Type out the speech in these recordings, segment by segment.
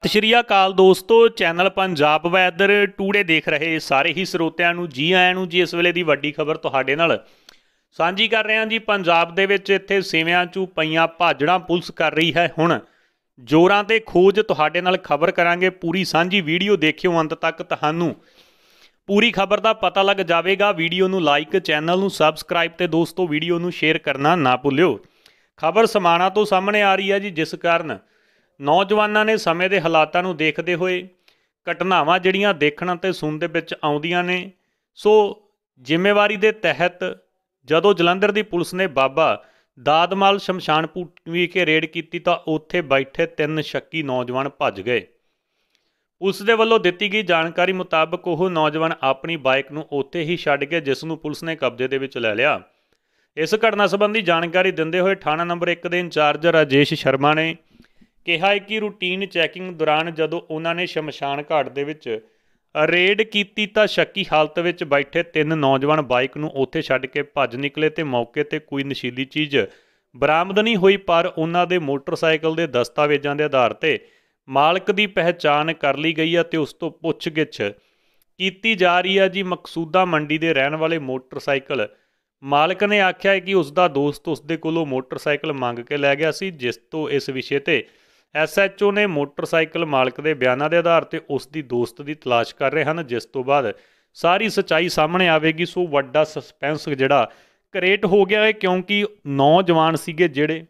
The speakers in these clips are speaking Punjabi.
ਸਤਿ ਸ਼੍ਰੀ ਅਕਾਲ ਦੋਸਤੋ ਚੈਨਲ ਪੰਜਾਬ ਵੈਦਰ ਟੂਡੇ ਦੇਖ ਰਹੇ ਸਾਰੇ ਹੀ ਸਰੋਤਿਆਂ ਨੂੰ ਜੀ ਆਇਆਂ ਨੂੰ ਜੀ ਇਸ ਵੇਲੇ ਦੀ ਵੱਡੀ ਖਬਰ ਤੁਹਾਡੇ ਨਾਲ ਸਾਂਝੀ ਕਰ ਰਹੇ ਹਾਂ ਜੀ ਪੰਜਾਬ ਦੇ ਵਿੱਚ ਇੱਥੇ ਸੇਵਿਆਂ ਚੋਂ ਪਈਆਂ ਭਾਜੜਾਂ ਪੁਲਿਸ ਕਰ ਰਹੀ ਹੈ ਹੁਣ ਜੋਰਾਂ ਤੇ ਖੋਜ ਤੁਹਾਡੇ ਨਾਲ ਖਬਰ ਕਰਾਂਗੇ ਪੂਰੀ ਸਾਂਝੀ ਵੀਡੀਓ ਦੇਖਿਓ ਅੰਤ ਤੱਕ ਤੁਹਾਨੂੰ ਪੂਰੀ ਖਬਰ ਦਾ ਪਤਾ ਲੱਗ ਜਾਵੇਗਾ ਵੀਡੀਓ ਨੂੰ ਲਾਈਕ ਚੈਨਲ ਨੂੰ ਸਬਸਕ੍ਰਾਈਬ ਤੇ ਦੋਸਤੋ ਵੀਡੀਓ ਨੂੰ ਸ਼ੇਅਰ ਕਰਨਾ ਨਾ ਭੁੱਲਿਓ ਖਬਰ ਸਮਾਣਾ ਤੋਂ ਸਾਹਮਣੇ ਆ ਰਹੀ ਹੈ ਜੀ ਜਿਸ ਕਾਰਨ ਨੌਜਵਾਨਾਂ ਨੇ ਸਮੇਂ ਦੇ ਹਾਲਾਤਾਂ ਨੂੰ ਦੇਖਦੇ ਹੋਏ ਘਟਨਾਵਾਂ ਜਿਹੜੀਆਂ ਦੇਖਣ ਤੇ ਸੁਣ ਦੇ ਵਿੱਚ ਆਉਂਦੀਆਂ ਨੇ ਸੋ ਜ਼ਿੰਮੇਵਾਰੀ ਦੇ ਤਹਿਤ ਜਦੋਂ ਜਲੰਧਰ ਦੀ ਪੁਲਿਸ ਨੇ ਬਾਬਾ ਦਾਦਮਾਲ ਸ਼ਮਸ਼ਾਨਪੁਰ ਵਿਖੇ ਰੇਡ ਕੀਤੀ ਤਾਂ ਉੱਥੇ ਬੈਠੇ ਤਿੰਨ ਸ਼ੱਕੀ ਨੌਜਵਾਨ ਭੱਜ ਗਏ ਉਸ ਦੇ ਵੱਲੋਂ ਦਿੱਤੀ ਗਈ ਜਾਣਕਾਰੀ ਮੁਤਾਬਕ ਉਹ ਨੌਜਵਾਨ ਆਪਣੀ ਬਾਈਕ ਨੂੰ ਉੱਥੇ ਹੀ ਛੱਡ ਕੇ ਜਿਸ ਨੂੰ ਪੁਲਿਸ ਨੇ ਕਬਜ਼ੇ ਦੇ ਵਿੱਚ ਲੈ ਲਿਆ ਇਸ ਘਟਨਾ ਸੰਬੰਧੀ ਜਾਣਕਾਰੀ ਦਿੰਦੇ ਹੋਏ ਥਾਣਾ ਨੰਬਰ 1 ਦੇ ਇੰਚਾਰਜ ਰਾਜੇਸ਼ ਸ਼ਰਮਾ ਨੇ ਕਿਹਾ ਹੈ ਕਿ ਰੂਟੀਨ ਚੈਕਿੰਗ ਦੌਰਾਨ ਜਦੋਂ ਉਹਨਾਂ ਨੇ ਸ਼ਮਸ਼ਾਨ ਘਾਟ ਦੇ ਵਿੱਚ ਰੇਡ ਕੀਤੀ ਤਾਂ ਸ਼ੱਕੀ ਹਾਲਤ ਵਿੱਚ ਬੈਠੇ ਤਿੰਨ ਨੌਜਵਾਨ ਬਾਈਕ ਨੂੰ ਉੱਥੇ ਛੱਡ ਕੇ ਭੱਜ ਨਿਕਲੇ ਤੇ ਮੌਕੇ ਤੇ ਕੋਈ ਨਸ਼ੀਲੀ ਚੀਜ਼ ਬਰਾਮਦ ਨਹੀਂ ਹੋਈ ਪਰ ਉਹਨਾਂ ਦੇ ਮੋਟਰਸਾਈਕਲ ਦੇ ਦਸਤਾਵੇਜ਼ਾਂ ਦੇ ਆਧਾਰ ਤੇ ਮਾਲਕ ਦੀ ਪਹਿਚਾਣ ਕਰ ਲਈ ਗਈ ਹੈ ਤੇ ਉਸ ਤੋਂ ਪੁੱਛਗਿੱਛ ਕੀਤੀ ਜਾ ਰਹੀ ਹੈ ਜੀ ਮਕਸੂਦਾ ਮੰਡੀ ਦੇ ਰਹਿਣ ਵਾਲੇ ਮੋਟਰਸਾਈਕਲ ਮਾਲਕ ਨੇ ਆਖਿਆ ਹੈ ਕਿ ਉਸ ਦਾ ਦੋਸਤ ਉਸ ਦੇ ਕੋਲੋਂ ਮੋਟਰਸਾਈਕਲ ਮੰਗ ਕੇ ਲੈ ਗਿਆ ਸੀ ਜਿਸ ਤੋਂ ਇਸ ਵਿਸ਼ੇ ਤੇ ਐਸਐਚਓ ਨੇ ਮੋਟਰਸਾਈਕਲ ਮਾਲਕ ਦੇ ਬਿਆਨਾਂ ਦੇ ਆਧਾਰ ਤੇ ਉਸ ਦੀ ਦੋਸਤ ਦੀ ਤਲਾਸ਼ ਕਰ ਰਹੇ ਹਨ ਜਿਸ ਤੋਂ ਬਾਅਦ ਸਾਰੀ ਸਚਾਈ ਸਾਹਮਣੇ ਆਵੇਗੀ ਸੋ ਵੱਡਾ ਸਸਪੈਂਸ ਜਿਹੜਾ ਕ੍ਰੀਏਟ ਹੋ ਗਿਆ ਹੈ ਕਿਉਂਕਿ ਨੌਜਵਾਨ ਸੀਗੇ ਜਿਹੜੇ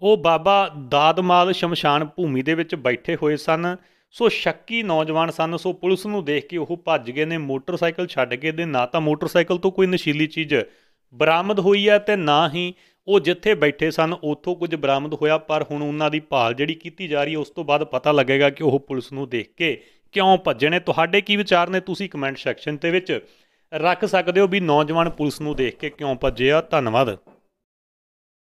ਉਹ ਬਾਬਾ ਦਾਦਮਾਲ ਸ਼ਮਸ਼ਾਨ ਭੂਮੀ ਦੇ ਵਿੱਚ ਬੈਠੇ ਹੋਏ ਸਨ ਸੋ ਸ਼ੱਕੀ ਨੌਜਵਾਨ ਸਨ ਸੋ ਪੁਲਿਸ ਨੂੰ ਦੇਖ ਕੇ ਉਹ ਭੱਜ ਗਏ ਨੇ ਮੋਟਰਸਾਈਕਲ ਛੱਡ ਕੇ ਦੇ ਨਾ ਤਾਂ ਮੋਟਰਸਾਈਕਲ ਤੋਂ ਕੋਈ ਨਸ਼ੀਲੀ ਚੀਜ਼ ਬਰਾਮਦ ਹੋਈ ਹੈ ਤੇ ਨਾ ਹੀ ਉਹ ਜਿੱਥੇ ਬੈਠੇ ਸਨ ਉੱਥੋਂ ਕੁਝ ਬਰਾਮਦ ਹੋਇਆ ਪਰ ਹੁਣ ਉਹਨਾਂ ਦੀ ਭਾਲ ਜਿਹੜੀ ਕੀਤੀ ਜਾ ਰਹੀ ਹੈ ਉਸ ਤੋਂ ਬਾਅਦ ਪਤਾ ਲੱਗੇਗਾ ਕਿ ਉਹ ਪੁਲਿਸ ਨੂੰ ਦੇਖ ਕੇ ਕਿਉਂ ਭੱਜੇ ਨੇ ਤੁਹਾਡੇ ਕੀ ਵਿਚਾਰ ਨੇ ਤੁਸੀਂ ਕਮੈਂਟ ਸੈਕਸ਼ਨ ਤੇ ਵਿੱਚ ਰੱਖ ਸਕਦੇ ਹੋ ਵੀ ਨੌਜਵਾਨ ਪੁਲਿਸ ਨੂੰ ਦੇਖ ਕੇ ਕਿਉਂ ਭੱਜਿਆ ਧੰਨਵਾਦ